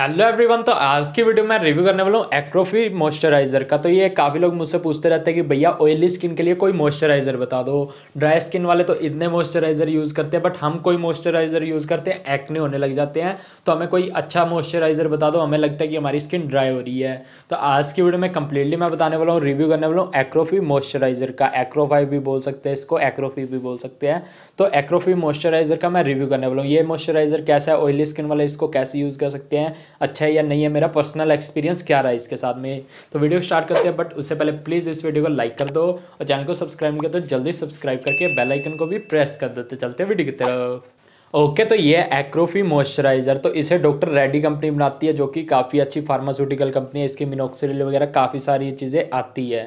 hello everyone तो आज की वीडियो में रिव्यू करने वाला हूँ एक्रोफी मॉइस्चराइज़र का तो ये काफ़ी लोग मुझसे पूछते रहते हैं कि भैया ऑयली स्किन के लिए कोई मॉइस्चराइज़र बता दो ड्राई स्किन वाले तो इतने मॉइस्चराइज़र यूज़ करते हैं बट हम कोई मॉइस्चराइज़र यूज़ करते हैं एक्ने होने लग जाते हैं तो हमें कोई अच्छा मॉइस्चराइज़र बता दो हमें लगता है कि हमारी स्किन ड्राई हो रही है तो आज की वीडियो में कंप्लीटली मैं बताने वाला हूँ रिव्यू करने वाला हूँ एक्रोफी मॉइस्चराइज़र का एक्रोफाइव भी बोल सकते हैं इसको एक्रोफी भी बोल सकते हैं तो एक्रोफी मॉइस्चराइज़र का मैं रिव्यू करने वाला हूँ ये मॉइस्चराइज़र कैसा है ऑयली स्किन वाले इसको कैसे यूज़ कर सकते हैं अच्छा है या नहीं है मेरा पर्सनल एक्सपीरियंस क्या रहा है इसके साथ में तो वीडियो स्टार्ट करते हैं बट उससे पहले प्लीज़ इस वीडियो को लाइक कर दो और चैनल को सब्सक्राइब कर दो जल्दी सब्सक्राइब करके बेलाइकन को भी प्रेस कर देते चलते वीडियो की तरफ ओके तो ये एक्रोफी मॉइस्चराइज़र तो इसे डॉक्टर रेड्डी कंपनी बनाती है जो कि काफ़ी अच्छी फार्मास्यूटिकल कंपनी है इसकी मिनोक्सिल वगैरह काफ़ी सारी चीज़ें आती है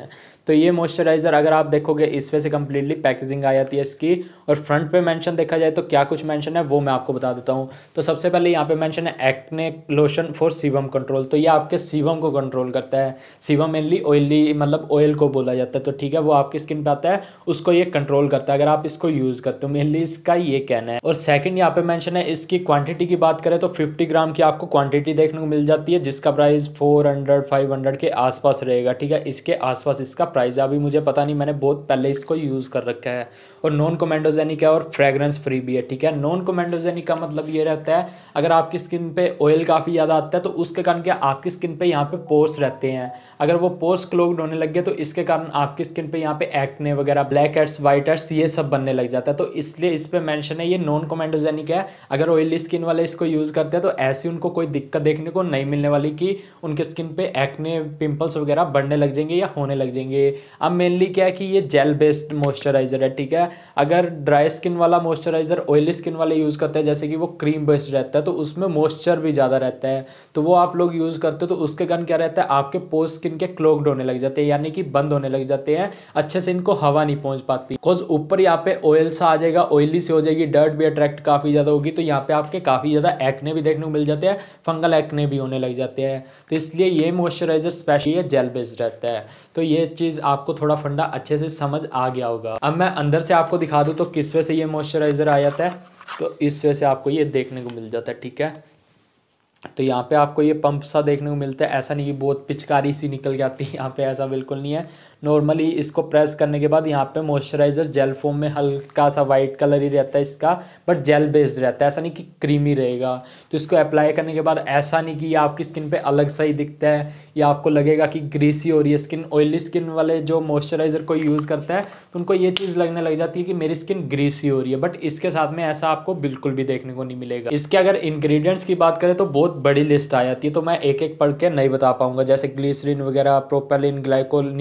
तो ये मॉइस्चराइज़र अगर आप देखोगे इसमें से कम्प्लीटली पैकेजिंग आ जाती है इसकी और फ्रंट पे मेंशन देखा जाए तो क्या कुछ मेंशन है वो मैं आपको बता देता हूँ तो सबसे पहले यहाँ पे मेंशन है acne lotion for sebum control तो ये आपके सीवम को कंट्रोल करता है सीवम मेनली ऑयली मतलब ऑयल को बोला जाता है तो ठीक है वो आपकी स्किन पर आता है उसको ये कंट्रोल करता है अगर आप इसको यूज़ करते हो मेनली इसका ये कहना है और सेकेंड मार्केटिंग यहाँ पे मेंशन है इसकी क्वांटिटी की बात करें तो 50 ग्राम की आपको क्वांटिटी देखने को मिल जाती है जिसका प्राइस 400 500 के आसपास रहेगा ठीक है इसके आसपास इसका प्राइस है अभी मुझे पता नहीं मैंने बहुत पहले इसको यूज़ कर रखा है और नॉन कोमेंडोजेनिक है और फ्रेगरेंस फ्री भी है ठीक है नॉन कोमेंडोजेनिक का मतलब ये रहता है अगर आपकी स्किन पर ऑयल काफ़ी ज़्यादा आता है तो उसके कारण क्या आपकी स्किन पर यहाँ पर पोर्स रहते हैं अगर वो पोर्स क्लोग्ड होने लग गए तो इसके कारण आपकी स्किन पर यहाँ पर एक्ने वगैरह ब्लैक एड्स वाइट एड्स ये सब बनने लग जाता है तो इसलिए इस पर मैंशन है ये नॉन कोमेंडोज यानी क्या अगर ऑयली स्किन वाले इसको यूज़ करते हैं तो ऐसी उनको कोई दिक्कत देखने को नहीं मिलने वाली कि उनके स्किन पे एक्ने पिंपल्स वगैरह बढ़ने लग जाएंगे या होने लग जाएंगे अब मेनली क्या है कि ये जेल बेस्ड मॉइस्चराइज़र है ठीक है अगर ड्राई स्किन वाला मॉइस्चराइज़र ऑयली स्किन वाले यूज़ करते हैं जैसे कि वो क्रीम बेस्ड रहता है तो उसमें मॉइस्चर भी ज़्यादा रहता है तो वो आप लोग यूज़ करते हो तो उसके कारण क्या रहता है आपके पोस्ट स्किन के क्लोग्ड होने लग जाते हैं यानी कि बंद होने लग जाते हैं अच्छे से इनको हवा नहीं पहुँच पाती बिकॉज ऊपर यहाँ पे ऑयल सा आ जाएगा ऑयली से हो जाएगी डर्ट भी अट्रैक्ट काफ़ी ज़्यादा होगी तो यहाँ पे आपके काफ़ी ज़्यादा एक्ने भी देखने को मिल जाते हैं फंगल एक्ने भी होने लग जाते हैं तो इसलिए ये मॉइस्चराइजर स्पेशली है जेल बेस्ड रहता है तो ये चीज़ आपको थोड़ा फंडा अच्छे से समझ आ गया होगा अब मैं अंदर से आपको दिखा दूँ तो किस वजह से ये मॉइस्चराइज़र आ जाता है तो इस वजह से आपको ये देखने को मिल जाता है ठीक है तो यहाँ पे आपको ये पंप सा देखने को मिलता है ऐसा नहीं कि बहुत पिचकारी सी निकल जाती है यहाँ पे ऐसा बिल्कुल नहीं है नॉर्मली इसको प्रेस करने के बाद यहाँ पे मॉइस्चराइज़र जेल फॉर्म में हल्का सा वाइट कलर ही रहता है इसका बट जेल बेस्ड रहता है ऐसा नहीं कि क्रीमी रहेगा तो इसको अप्लाई करने के बाद ऐसा नहीं कि आपकी स्किन पे अलग सा ही दिखता है या आपको लगेगा कि ग्रीसी हो रही है स्किन ऑयली स्किन वाले जो मॉइस्चराइज़र को यूज़ करता है तो उनको ये चीज़ लगने लग जाती है कि मेरी स्किन ग्रीसी हो रही है बट इसके साथ में ऐसा आपको बिल्कुल भी देखने को नहीं मिलेगा इसके अगर इन्ग्रीडियंट्स की बात करें तो बहुत बड़ी लिस्ट आ जाती है तो मैं एक एक पढ़ के नहीं बता पाऊंगा जैसे ग्लीसरीन वगैरह प्रोपेलिन ग्लाइकोल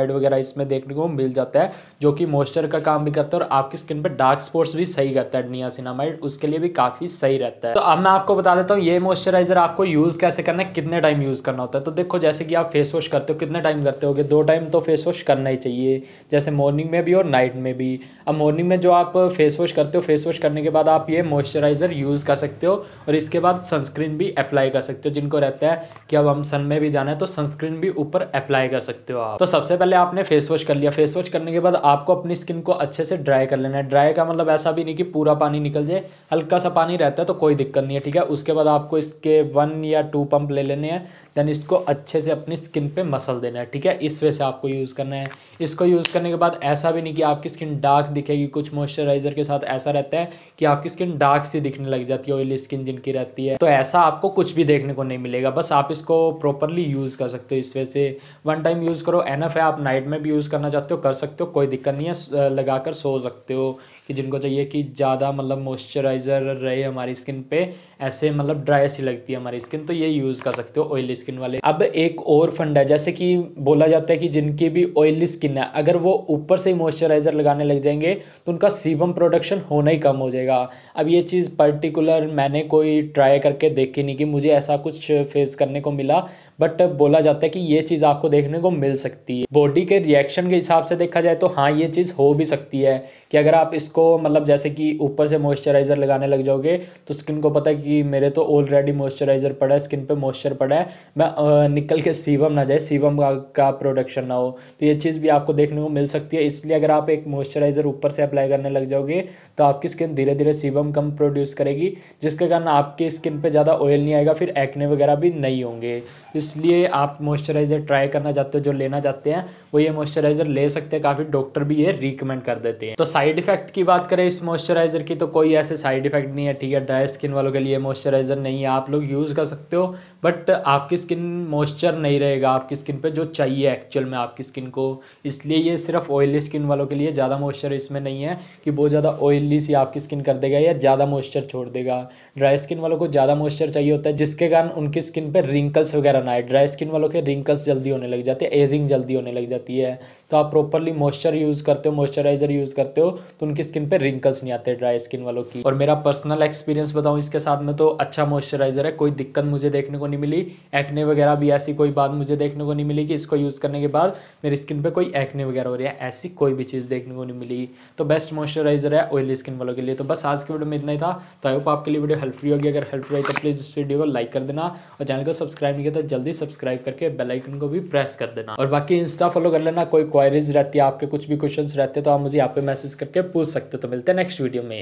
ब्रोमाइड वगैरह इसमें देखने को मिल जाता है जो कि मॉइस्चर का काम भी करता है और आपकी स्किन पर डार्क स्पॉट्स भी सही करता है नियासिनामाइड उसके लिए भी काफ़ी सही रहता है तो अब मैं आपको बता देता हूँ ये मॉइस्चराइजर आपको यूज़ कैसे करना है कितने टाइम यूज़ करना होता है तो देखो जैसे कि आप फेस वॉश करते हो कितने टाइम करते हो दो टाइम तो फेस वॉश करना ही चाहिए जैसे मॉर्निंग में भी और नाइट में भी अब मॉर्निंग में जो आप फेस वॉश करते हो फेस वॉश करने के बाद आप ये मॉइस्चराइज़र यूज़ कर सकते हो और इसके बाद सनस्क्रीन भी अप्लाई कर सकते हो जिनको रहता है कि अब हम सन में भी जाना है तो सनस्क्रीन भी ऊपर अप्लाई कर सकते हो आप तो सबसे पहले पहले आपने फेस वॉश कर लिया फेस वॉश करने के बाद आपको अपनी स्किन को अच्छे से ड्राई कर लेना है ड्राई का मतलब ऐसा भी नहीं कि पूरा पानी निकल जाए हल्का सा पानी रहता है तो कोई दिक्कत नहीं है ठीक है उसके बाद आपको इसके वन या टू पंप ले लेने हैं देन इसको अच्छे से अपनी स्किन पर मसल देना है ठीक है इस वजह से आपको यूज़ करना है इसको यूज़ करने के बाद ऐसा भी नहीं कि आपकी स्किन डार्क दिखेगी कुछ मॉइस्चराइजर के साथ ऐसा रहता है कि आपकी स्किन डार्क सी दिखने लग जाती है ऑयली स्किन जिनकी रहती है तो ऐसा आपको कुछ भी देखने को नहीं मिलेगा बस आप इसको प्रॉपरली यूज़ कर सकते हो इस वजह से वन टाइम यूज़ करो एनफ है आप नाइट में भी यूज़ करना चाहते हो कर सकते हो कोई दिक्कत नहीं है लगाकर सो सकते हो कि जिनको चाहिए कि ज़्यादा मतलब मॉइस्चराइज़र रहे हमारी स्किन पे ऐसे मतलब ड्राई सी लगती है हमारी स्किन तो ये यूज़ कर सकते हो ऑयली स्किन वाले अब एक और फंड है जैसे कि बोला जाता है कि जिनकी भी ऑयली स्किन है अगर वो ऊपर से मॉइस्चराइज़र लगाने लग जाएंगे तो उनका सीबम प्रोडक्शन होना ही कम हो जाएगा अब ये चीज़ पर्टिकुलर मैंने कोई ट्राई करके देखी नहीं कि मुझे ऐसा कुछ फेस करने को मिला बट बोला जाता है कि ये चीज़ आपको देखने को मिल सकती है बॉडी के रिएक्शन के हिसाब से देखा जाए तो हाँ ये चीज़ हो भी सकती है कि अगर आप इसको उसको मतलब जैसे कि ऊपर से मॉइस्चराइज़र लगाने लग जाओगे तो स्किन को पता है कि मेरे तो ऑलरेडी मॉइस्चराइज़र पड़ा है स्किन पे मॉइस्चर पड़ा है मैं निकल के सीवम ना जाए सीवम का, का प्रोडक्शन ना हो तो ये चीज़ भी आपको देखने को मिल सकती है इसलिए अगर आप एक मॉइस्चराइज़र ऊपर से अप्लाई करने लग जाओगे तो आपकी स्किन धीरे धीरे सीवम कम प्रोड्यूस करेगी जिसके कारण आपकी स्किन पर ज़्यादा ऑयल नहीं आएगा फिर एक्ने वगैरह भी नहीं होंगे इसलिए आप मॉइस्चराइज़र ट्राई करना चाहते हो जो लेना चाहते हैं वो ये मॉइस्चराइज़र ले सकते हैं काफ़ी डॉक्टर भी ये रिकमेंड कर देते हैं तो साइड इफेक्ट की बात करें इस मॉइस्चराइज़र की तो कोई ऐसे साइड इफ़ेक्ट नहीं है ठीक है ड्राई स्किन वालों के लिए मॉइस्चराइज़र नहीं है आप लोग यूज़ कर सकते हो बट आपकी स्किन मॉइस्चर नहीं रहेगा आपकी स्किन पे जो चाहिए एक्चुअल में आपकी स्किन को इसलिए ये सिर्फ ऑयली स्किन वालों के लिए ज़्यादा मॉइस्चर इसमें नहीं है कि बहुत ज़्यादा ऑयली सी आपकी स्किन कर देगा या ज़्यादा मॉइस्चर छोड़ देगा ड्राई स्किन वालों को ज़्यादा मॉइस्चर चाहिए होता है जिसके कारण उनकी स्किन पर रिंकल्स वगैरह ना आए ड्राई स्किन वालों के रिंकल्स जल्दी होने लग जाते हैं एजिंग जल्दी होने लग जाती है तो आप प्रॉपरली मॉइस्चर यूज़ करते हो मॉइस्चराइज़र यूज़ करते हो तो उनकी स्किन पे रिंकल्स नहीं आते ड्राई स्किन वालों की और मेरा पर्सनल एक्सपीरियंस बताऊं इसके साथ में तो अच्छा मॉइस्चराइजर है कोई दिक्कत मुझे देखने को नहीं मिली एक्ने वगैरह भी ऐसी कोई बात मुझे देखने को नहीं मिली कि इसको यूज़ करने के बाद मेरी स्किन पर कोई एक्ने वगैरह हो रही है ऐसी कोई भी चीज़ देखने को नहीं मिली तो बेस्ट मॉइस्चराइजर है ऑयली स्किन वालों के लिए तो बस आज की वीडियो में इतना ही था तो आई होप आपके लिए वीडियो हेल्पफुल होगी अगर हेल्पफुल तो प्लीज़ इस वीडियो को लाइक कर देना और चैनल को सब्सक्राइब नहीं किया तो जल्दी सब्सक्राइब करके बेलाइकन को भी प्रेस कर देना और बाकी इंस्टा फॉलो कर लेना कोई क्वारीज रहती है आपके कुछ भी क्वेश्चन रहते हैं तो आप मुझे यहाँ पे मैसेज करके पूछ सकते सकते हो तो मिलते हैं नेक्स्ट वीडियो में